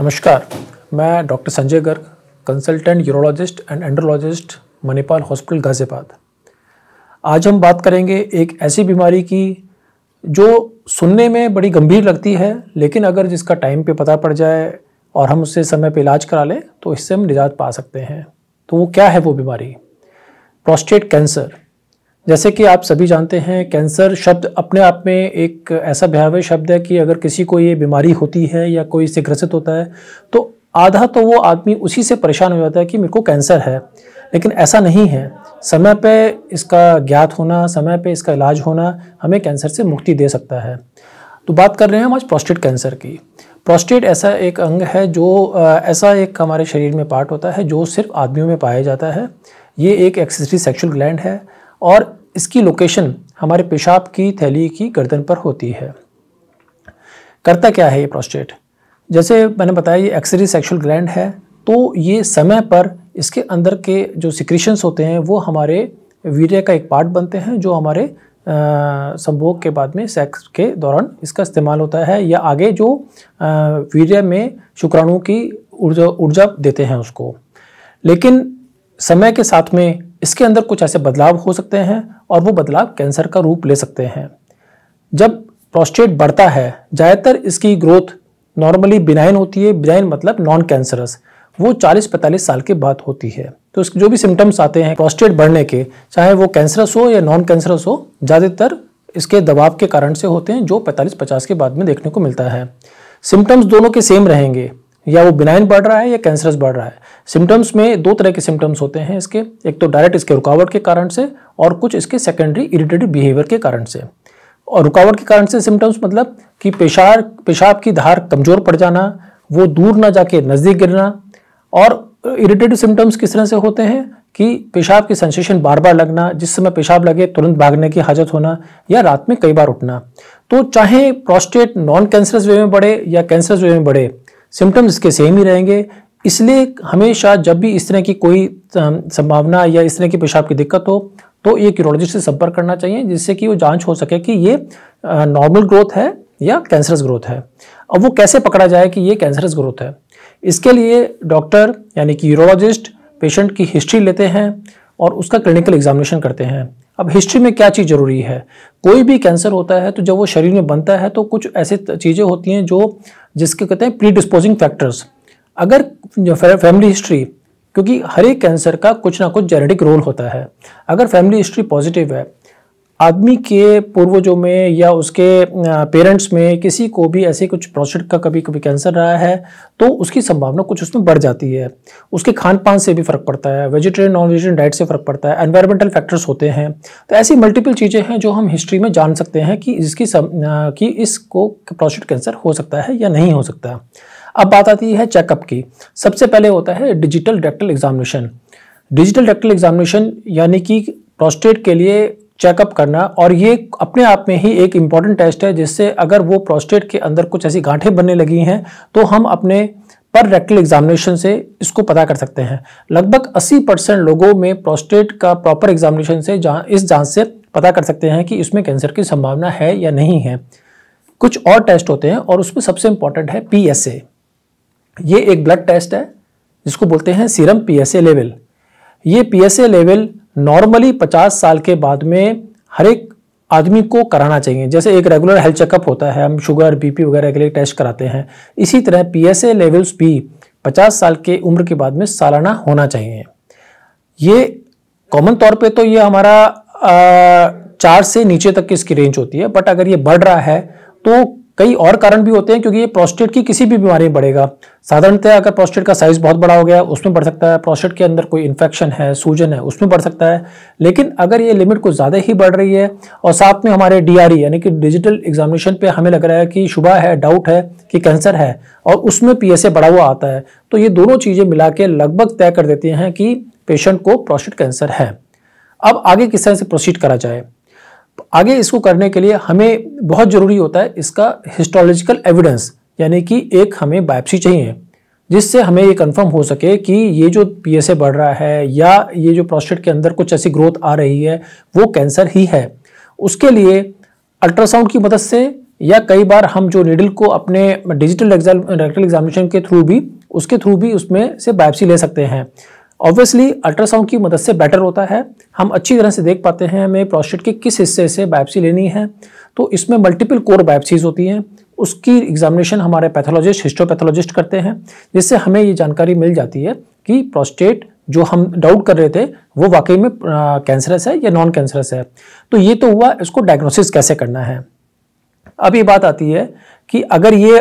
नमस्कार मैं doctor Sanjay Garg consultant urologist and andrologist Manipal hospital Ghaziabad आज हम बात करेंगे एक ऐसी बीमारी की जो सुनने में बड़ी गंभीर लगती है लेकिन अगर जिसका टाइम पे पता पड़ जाए और हम उससे समय पे इलाज करा लें तो इससे हम निजात पा सकते हैं तो वो क्या है वो बीमारी प्रोस्टेट कैंसर जैसे कि आप सभी जानते हैं कैंसर शब्द अपने आप में एक ऐसा भयावह शब्द है कि अगर किसी को ये बीमारी होती है या कोई इससे ग्रसित होता है तो आधा तो वो आदमी उसी से परेशान हो जाता है कि मेरे को कैंसर है लेकिन ऐसा नहीं है समय पे इसका ज्ञात होना समय पे इसका इलाज होना हमें कैंसर से मुक्ति दे सकता है तो बात कर रहे हैं हम आज प्रोस्टेट कैंसर की प्रोस्टेट ऐसा एक अंग है जो ऐसा एक हमारे शरीर में पार्ट होता है जो सिर्फ आदमियों में पाया जाता है ये एक एक्सेसरी सेक्शुअल ग्लैंड है और इसकी लोकेशन हमारे पेशाब की थैली की गर्दन पर होती है करता क्या है ये प्रोस्टेट जैसे मैंने बताया ये एक्सरी सेक्शुअल ग्लैंड है तो ये समय पर इसके अंदर के जो सिक्रीशंस होते हैं वो हमारे वीर्य का एक पार्ट बनते हैं जो हमारे संभोग के बाद में सेक्स के दौरान इसका इस्तेमाल होता है या आगे जो वीर्य में शुक्राणु की ऊर्जा ऊर्जा देते हैं उसको लेकिन समय के साथ में इसके अंदर कुछ ऐसे बदलाव हो सकते हैं और वो बदलाव कैंसर का रूप ले सकते हैं जब प्रोस्टेट बढ़ता है ज़्यादातर इसकी ग्रोथ नॉर्मली बिनाइन होती है बिनाइन मतलब नॉन कैंसरस वो 40-45 साल के बाद होती है तो इसके जो भी सिम्टम्स आते हैं प्रोस्टेट बढ़ने के चाहे वो कैंसरस हो या नॉन कैंसरस हो ज़्यादातर इसके दबाव के कारण से होते हैं जो 45-50 के बाद में देखने को मिलता है सिम्टम्स दोनों के सेम रहेंगे या वो बिनाइन बढ़ रहा है या कैंसरस बढ़ रहा है सिम्टम्स में दो तरह के सिम्टम्स होते हैं इसके एक तो डायरेक्ट इसके रुकावट के कारण से और कुछ इसके सेकेंडरी इरीटेटिव बिहेवियर के कारण से और रुकावट के कारण से सिम्टम्स मतलब कि पेशार पेशाब की धार कमज़ोर पड़ जाना वो दूर ना जाके नज़दीक गिरना और इरिटेटिव सिम्टम्स किस तरह से होते हैं कि पेशाब की सेंसेशन बार बार लगना जिस समय पेशाब लगे तुरंत भागने की हाजत होना या रात में कई बार उठना तो चाहे प्रोस्टेट नॉन कैंसरस वे में बढ़े या कैंसरस वे में बढ़े सिम्टम्स इसके सेम ही रहेंगे इसलिए हमेशा जब भी इस तरह की कोई संभावना या इस तरह की पेशाब की दिक्कत हो तो ये क्यूरोलॉजिस्ट से संपर्क करना चाहिए जिससे कि वो जांच हो सके कि ये नॉर्मल ग्रोथ है या कैंसरस ग्रोथ है अब वो कैसे पकड़ा जाए कि ये कैंसरस ग्रोथ है इसके लिए डॉक्टर यानी कि यूरोलॉजिस्ट पेशेंट की हिस्ट्री लेते हैं और उसका क्लिनिकल एग्जामिनेशन करते हैं अब हिस्ट्री में क्या चीज़ ज़रूरी है कोई भी कैंसर होता है तो जब वो शरीर में बनता है तो कुछ ऐसे चीज़ें होती हैं जो जिसके कहते हैं प्री डिस्पोजिंग फैक्टर्स अगर फैमिली हिस्ट्री क्योंकि हर एक कैंसर का कुछ ना कुछ जेनेटिक रोल होता है अगर फैमिली हिस्ट्री पॉजिटिव है आदमी के पूर्वजों में या उसके पेरेंट्स में किसी को भी ऐसे कुछ प्रोस्टेट का कभी कभी कैंसर रहा है तो उसकी संभावना कुछ उसमें बढ़ जाती है उसके खान पान से भी फ़र्क पड़ता है वेजिटेरियन नॉन वेजिटेरियन डाइट से फ़र्क पड़ता है एनवायरमेंटल फैक्टर्स होते हैं तो ऐसी मल्टीपल चीज़ें हैं जो हम हिस्ट्री में जान सकते हैं कि इसकी सम, कि इसको प्रोस्टेट कैंसर हो सकता है या नहीं हो सकता अब बात आती है चेकअप की सबसे पहले होता है digital rectal examination digital rectal examination यानी कि प्रोस्टेट के लिए चेकअप करना और ये अपने आप में ही एक इम्पॉर्टेंट टेस्ट है जिससे अगर वो प्रोस्टेट के अंदर कुछ ऐसी गांठें बनने लगी हैं तो हम अपने पर रेक्टल एग्जामिनेशन से इसको पता कर सकते हैं लगभग 80 परसेंट लोगों में प्रोस्टेट का प्रॉपर एग्जामिनेशन से जान, इस जांच से पता कर सकते हैं कि इसमें कैंसर की संभावना है या नहीं है कुछ और टेस्ट होते हैं और उसमें सबसे इंपॉर्टेंट है पी ये एक ब्लड टेस्ट है जिसको बोलते हैं सीरम पी लेवल ये पी लेवल नॉर्मली 50 साल के बाद में हर एक आदमी को कराना चाहिए जैसे एक रेगुलर हेल्थ चेकअप होता है हम शुगर बीपी वगैरह के लिए टेस्ट कराते हैं इसी तरह पीएसए लेवल्स भी 50 साल के उम्र के बाद में सालाना होना चाहिए ये कॉमन तौर पे तो ये हमारा आ, चार से नीचे तक की इसकी रेंज होती है बट अगर ये बढ़ रहा है तो कई और कारण भी होते हैं क्योंकि ये प्रोस्टेट की किसी भी बीमारी में बढ़ेगा साधारणतः अगर प्रोस्टेट का साइज बहुत बड़ा हो गया उसमें बढ़ सकता है प्रोस्टेट के अंदर कोई इन्फेक्शन है सूजन है उसमें बढ़ सकता है लेकिन अगर ये लिमिट कुछ ज़्यादा ही बढ़ रही है और साथ में हमारे डी e, यानी कि डिजिटल एग्जामिनेशन पर हमें लग रहा है कि शुबा है डाउट है कि कैंसर है और उसमें पी बढ़ा हुआ आता है तो ये दोनों चीज़ें मिला के लगभग तय कर देती हैं कि पेशेंट को प्रोस्टेट कैंसर है अब आगे किस तरह से प्रोसीड करा जाए आगे इसको करने के लिए हमें बहुत ज़रूरी होता है इसका हिस्टोलॉजिकल एविडेंस यानी कि एक हमें बायोप्सी चाहिए जिससे हमें ये कंफर्म हो सके कि ये जो पीएसए बढ़ रहा है या ये जो प्रोस्टेट के अंदर कुछ ऐसी ग्रोथ आ रही है वो कैंसर ही है उसके लिए अल्ट्रासाउंड की मदद से या कई बार हम जो निडल को अपने डिजिटल एग्जाम डायरेक्टल एग्जामिनेशन के थ्रू भी उसके थ्रू भी उसमें से बायोप्सी ले सकते हैं ऑब्वियसली अल्ट्रासाउंड की मदद से बेटर होता है हम अच्छी तरह से देख पाते हैं हमें प्रोस्टेट के किस हिस्से से बायोप्सी लेनी है तो इसमें मल्टीपल कोर बायोप्सीज होती हैं उसकी एग्जामिनेशन हमारे पैथोलॉजिस्ट हिस्टोपैथोलॉजिस्ट करते हैं जिससे हमें ये जानकारी मिल जाती है कि प्रोस्टेट जो हम डाउट कर रहे थे वो वाकई में कैंसरस है या नॉन कैंसरस है तो ये तो हुआ इसको डायग्नोसिस कैसे करना है अब ये बात आती है कि अगर ये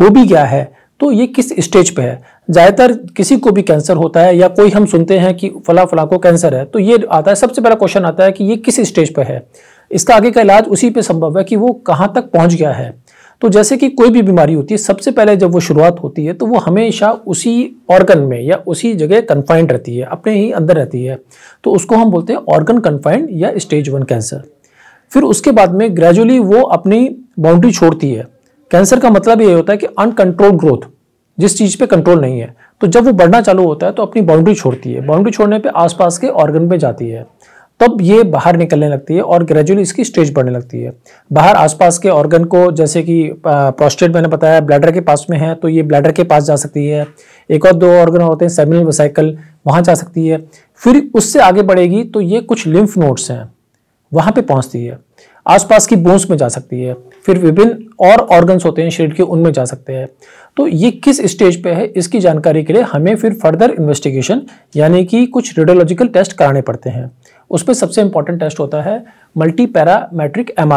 हो भी गया है तो ये किस स्टेज पे है ज़्यादातर किसी को भी कैंसर होता है या कोई हम सुनते हैं कि फला फला को कैंसर है तो ये आता है सबसे पहला क्वेश्चन आता है कि ये किस स्टेज पर है इसका आगे का इलाज उसी पे संभव है कि वो कहाँ तक पहुँच गया है तो जैसे कि कोई भी बीमारी होती है सबसे पहले जब वो शुरुआत होती है तो वो हमेशा उसी ऑर्गन में या उसी जगह कन्फाइंड रहती है अपने ही अंदर रहती है तो उसको हम बोलते हैं ऑर्गन कन्फाइंड या स्टेज वन कैंसर फिर उसके बाद में ग्रेजुअली वो अपनी बाउंड्री छोड़ती है कैंसर का मतलब ये होता है कि अनकंट्रोल ग्रोथ जिस चीज़ पे कंट्रोल नहीं है तो जब वो बढ़ना चालू होता है तो अपनी बाउंड्री छोड़ती है बाउंड्री छोड़ने पे आसपास के ऑर्गन में जाती है तब ये बाहर निकलने लगती है और ग्रेजुअली इसकी स्टेज बढ़ने लगती है बाहर आसपास के ऑर्गन को जैसे कि प्रोस्टेट मैंने बताया ब्लैडर के पास में है तो ये ब्लैडर के पास जा सकती है एक और दो ऑर्गन होते हैं सेमिनल वसाइकल वहाँ जा सकती है फिर उससे आगे बढ़ेगी तो ये कुछ लिम्फ नोड्स हैं वहाँ पर पहुँचती है आसपास की बोन्स में जा सकती है फिर विभिन्न और ऑर्गन्स होते हैं शरीर के उनमें जा सकते हैं तो ये किस स्टेज पे है इसकी जानकारी के लिए हमें फिर फर्दर इन्वेस्टिगेशन यानी कि कुछ रेडियोलॉजिकल टेस्ट कराने पड़ते हैं उस पर सबसे इंपॉर्टेंट टेस्ट होता है मल्टी पैरामेट्रिक एम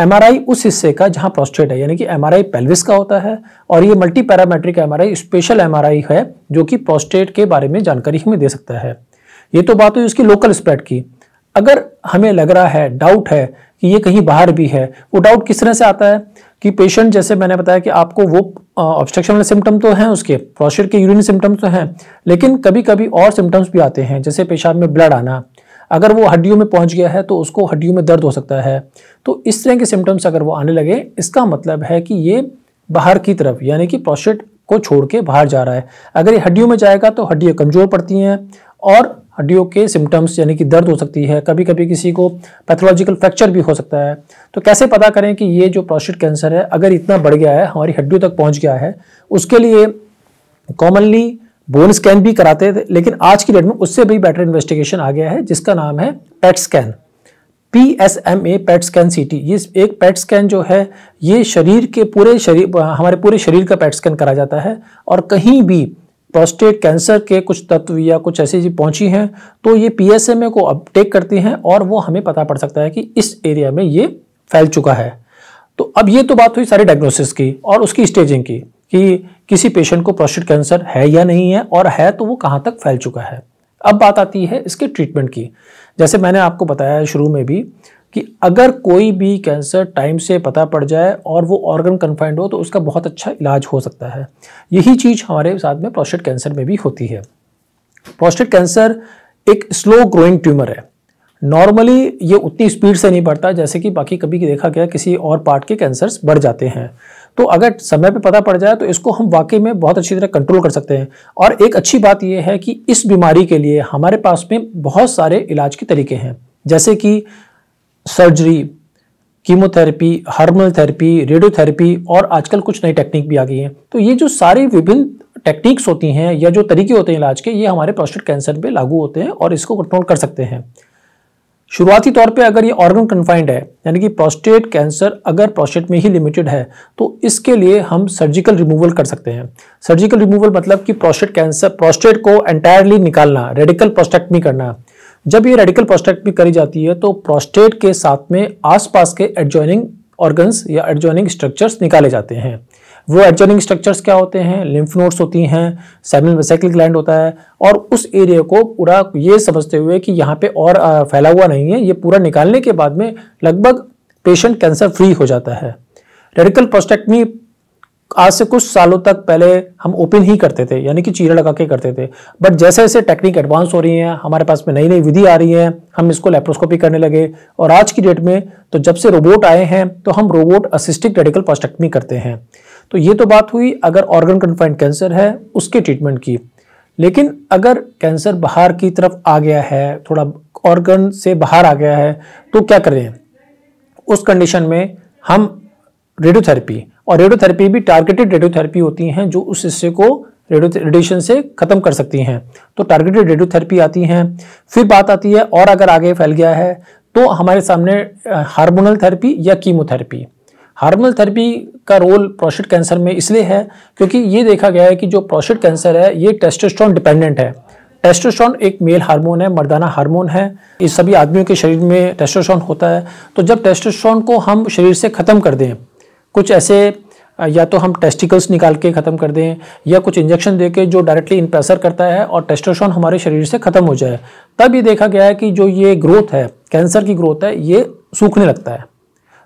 एमआरआई उस हिस्से का जहां प्रोस्टेट है यानी कि एमआरआई पेल्विस का होता है और ये multi parametric MRI special MRI है जो कि प्रोस्टेट के बारे में जानकारी हमें दे सकता है ये तो बात हुई उसकी लोकल स्प्रेड की अगर हमें लग रहा है डाउट है कि ये कहीं बाहर भी है वो डाउट किस तरह से आता है कि पेशेंट जैसे मैंने बताया कि आपको वो ऑब्स्ट्रक्शन वाले सिम्टम तो हैं उसके प्रोस्टेट के यूरिन सिम्टम्स तो हैं लेकिन कभी कभी और सिम्टम्स भी आते हैं जैसे पेशाब में ब्लड आना अगर वो हड्डियों में पहुंच गया है तो उसको हड्डियों में दर्द हो सकता है तो इस तरह के सिम्टम्स अगर वो आने लगे इसका मतलब है कि ये बाहर की तरफ यानी कि प्रोस्टेट को छोड़ के बाहर जा रहा है अगर ये हड्डियों में जाएगा तो हड्डियाँ कमज़ोर पड़ती हैं और हड्डियों के सिम्टम्स यानी कि दर्द हो सकती है कभी कभी किसी को पैथोलॉजिकल फ्रैक्चर भी हो सकता है तो कैसे पता करें कि ये जो प्रोस्टेट कैंसर है अगर इतना बढ़ गया है हमारी हड्डियों तक पहुंच गया है उसके लिए कॉमनली बोन स्कैन भी कराते थे लेकिन आज की डेट में उससे भी बेटर इन्वेस्टिगेशन आ गया है जिसका नाम है PET scan P S M A PET scan C T ये एक पैट स्कैन जो है ये शरीर के पूरे शरीर हमारे पूरे शरीर का पैट स्कैन करा जाता है और कहीं भी प्रोस्टेट कैंसर के कुछ तत्व या कुछ ऐसी चीज़ पहुंची हैं तो ये पीएसएमए को अपटेक करती हैं और वो हमें पता पड़ सकता है कि इस एरिया में ये फैल चुका है तो अब ये तो बात हुई सारी डायग्नोसिस की और उसकी स्टेजिंग की कि किसी पेशेंट को प्रोस्टेट कैंसर है या नहीं है और है तो वो कहाँ तक फैल चुका है अब बात आती है इसके ट्रीटमेंट की जैसे मैंने आपको बताया शुरू में भी कि अगर कोई भी कैंसर टाइम से पता पड़ जाए और वो ऑर्गन कन्फाइंड हो तो उसका बहुत अच्छा इलाज हो सकता है यही चीज़ हमारे साथ में प्रोस्टेट कैंसर में भी होती है प्रोस्टेट कैंसर एक स्लो ग्रोइंग ट्यूमर है नॉर्मली ये उतनी स्पीड से नहीं बढ़ता जैसे कि बाकी कभी देखा गया किसी और पार्ट के कैंसर्स बढ़ जाते हैं तो अगर समय पे पता पड़ जाए तो इसको हम वाकई में बहुत अच्छी तरह कंट्रोल कर सकते हैं और एक अच्छी बात यह है कि इस बीमारी के लिए हमारे पास में बहुत सारे इलाज के तरीके हैं जैसे कि surgery chemotherapy hormonal therapy radiotherapy और आजकल कुछ नई टेक्निक भी आ गई हैं तो ये जो सारी विभिन्न टेक्निक्स होती हैं या जो तरीके होते हैं इलाज के ये हमारे प्रोस्टेट कैंसर पे लागू होते हैं और इसको कंट्रोल कर सकते हैं शुरुआती तौर पे अगर ये ऑर्गन कन्फाइंड है यानी कि प्रोस्टेट कैंसर अगर प्रोस्टेट में ही लिमिटेड है तो इसके लिए हम सर्जिकल रिमूवल कर सकते हैं सर्जिकल रिमूवल मतलब कि प्रोस्टेट कैंसर प्रोस्टेट को एंटायरली निकालना रेडिकल प्रोस्टेक्टमी करना जब ये रेडिकल प्रोस्टेक्ट भी करी जाती है तो प्रोस्टेट के साथ में आसपास के एडजॉइनिंग ऑर्गन्स या एडजॉइनिंग स्ट्रक्चर्स निकाले जाते हैं वो एडजॉइनिंग स्ट्रक्चर्स क्या होते हैं लिम्फ नोड्स होती हैं सेमिनल वेसाइकिल ग्लैंड होता है और उस एरिया को पूरा ये समझते हुए कि यहाँ पे और फैला हुआ नहीं है ये पूरा निकालने के बाद में लगभग पेशेंट कैंसर फ्री हो जाता है रेडिकल प्रोस्टेक्टमी आज से कुछ सालों तक पहले हम ओपन ही करते थे यानी कि चीरा लगा के करते थे बट जैसे जैसे टेक्निक एडवांस हो रही हैं हमारे पास में नई नई विधि आ रही है हम इसको लेप्रोस्कोपी करने लगे और आज की डेट में तो जब से रोबोट आए हैं तो हम रोबोट असिस्टिक रेडिकल पॉस्टेक्टमी करते हैं तो ये तो बात हुई अगर ऑर्गन कन्फाइंड कैंसर है उसके ट्रीटमेंट की लेकिन अगर कैंसर बाहर की तरफ आ गया है थोड़ा ऑर्गन से बाहर आ गया है तो क्या करें उस कंडीशन में हम रेडियोथेरेपी और रेडियोथेरेपी भी टारगेटेड रेडियोथेरेपी होती हैं जो उस हिस्से को रेडियो रेडिएशन से खत्म कर सकती हैं तो टारगेटेड रेडियोथेरेपी आती हैं फिर बात आती है और अगर आगे फैल गया है तो हमारे सामने हार्मोनल थेरेपी या कीमोथेरेपी हार्मोनल थेरेपी का रोल प्रोस्टेट कैंसर में इसलिए है क्योंकि ये देखा गया है कि जो प्रोस्टेट कैंसर है ये टेस्टोस्ट्रॉन डिपेंडेंट है टेस्टोस्ट्रॉन एक मेल हार्मोन है मर्दाना हार्मोन है ये सभी आदमियों के शरीर में टेस्टोस्ट्रॉन होता है तो जब टेस्टोस्ट्रॉन को हम शरीर से ख़त्म कर दें कुछ ऐसे या तो हम टेस्टिकल्स निकाल के ख़त्म कर दें या कुछ इंजेक्शन दे के जो डायरेक्टली इंप्रेसर करता है और टेस्टोस्टेरोन हमारे शरीर से ख़त्म हो जाए तब ये देखा गया है कि जो ये ग्रोथ है कैंसर की ग्रोथ है ये सूखने लगता है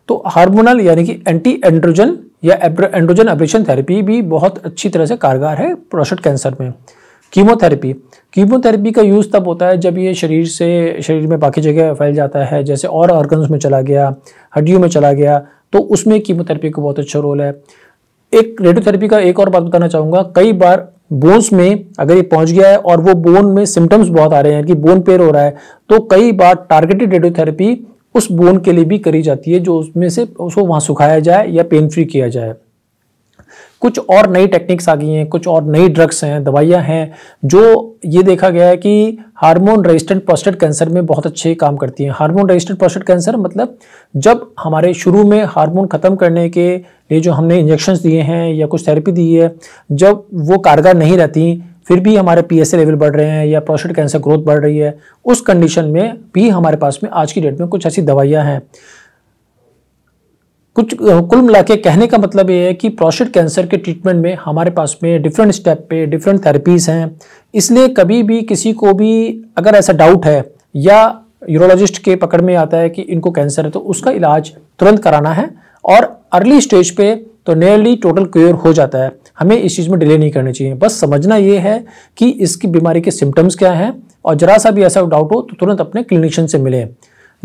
तो हार्मोनल यानी कि एंटी एंड्रोजन या एंड्रोजन एब्रेशन थेरेपी भी बहुत अच्छी तरह से कारगर है प्रोस्टेट कैंसर में कीमोथेरेपी कीमोथेरेपी का यूज़ तब होता है जब ये शरीर से शरीर में बाकी जगह फैल जाता है जैसे और ऑर्गन्स में चला गया हड्डियों में चला गया तो उसमें कीमोथेरेपी का बहुत अच्छा रोल है एक रेडियोथेरेपी का एक और बात बताना चाहूँगा कई बार बोन्स में अगर ये पहुंच गया है और वो बोन में सिम्टम्स बहुत आ रहे हैं कि बोन पेयर हो रहा है तो कई बार टारगेटेड रेडियोथेरेपी उस बोन के लिए भी करी जाती है जो उसमें से उसको वहाँ सुखाया जाए या पेन फ्री किया जाए कुछ और नई टेक्निक्स आ गई हैं कुछ और नई ड्रग्स हैं दवाइयाँ हैं जो ये देखा गया है कि हार्मोन रेजिस्टेंट प्रोस्टेट कैंसर में बहुत अच्छे काम करती हैं हार्मोन रेजिस्टेंट प्रोस्टेट कैंसर मतलब जब हमारे शुरू में हार्मोन ख़त्म करने के लिए जो हमने इंजेक्शन दिए हैं या कुछ थेरेपी दी है जब वो कारगर नहीं रहती फिर भी हमारे पी लेवल बढ़ रहे हैं या प्रोस्टेट कैंसर ग्रोथ बढ़ रही है उस कंडीशन में भी हमारे पास में आज की डेट में कुछ ऐसी दवाइयाँ हैं कुछ कुल मिला के कहने का मतलब ये है कि प्रोस्टेट कैंसर के ट्रीटमेंट में हमारे पास में डिफरेंट स्टेप पे डिफरेंट थेरेपीज़ हैं इसलिए कभी भी किसी को भी अगर ऐसा डाउट है या यूरोलॉजिस्ट के पकड़ में आता है कि इनको कैंसर है तो उसका इलाज तुरंत कराना है और अर्ली स्टेज पे तो नियरली टोटल क्योर हो जाता है हमें इस चीज़ में डिले नहीं करनी चाहिए बस समझना ये है कि इसकी बीमारी के सिम्टम्स क्या हैं और ज़रा सा भी ऐसा डाउट हो तो तुरंत अपने क्लिनिशियन से मिले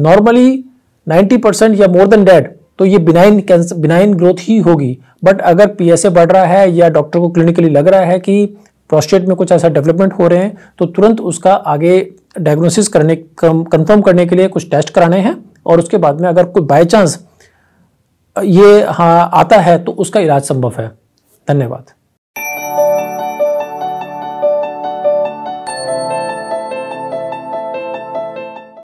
नॉर्मली 90 परसेंट या मोर देन डेड तो ये बिनाइन कैंसर बिनाइन ग्रोथ ही होगी बट अगर पीएसए बढ़ रहा है या डॉक्टर को क्लिनिकली लग रहा है कि प्रोस्टेट में कुछ ऐसा डेवलपमेंट हो रहे हैं तो तुरंत उसका आगे डायग्नोसिस करने कंफर्म करने के लिए कुछ टेस्ट कराने हैं और उसके बाद में अगर कोई बाई चांस ये हाँ आता है तो उसका इलाज संभव है धन्यवाद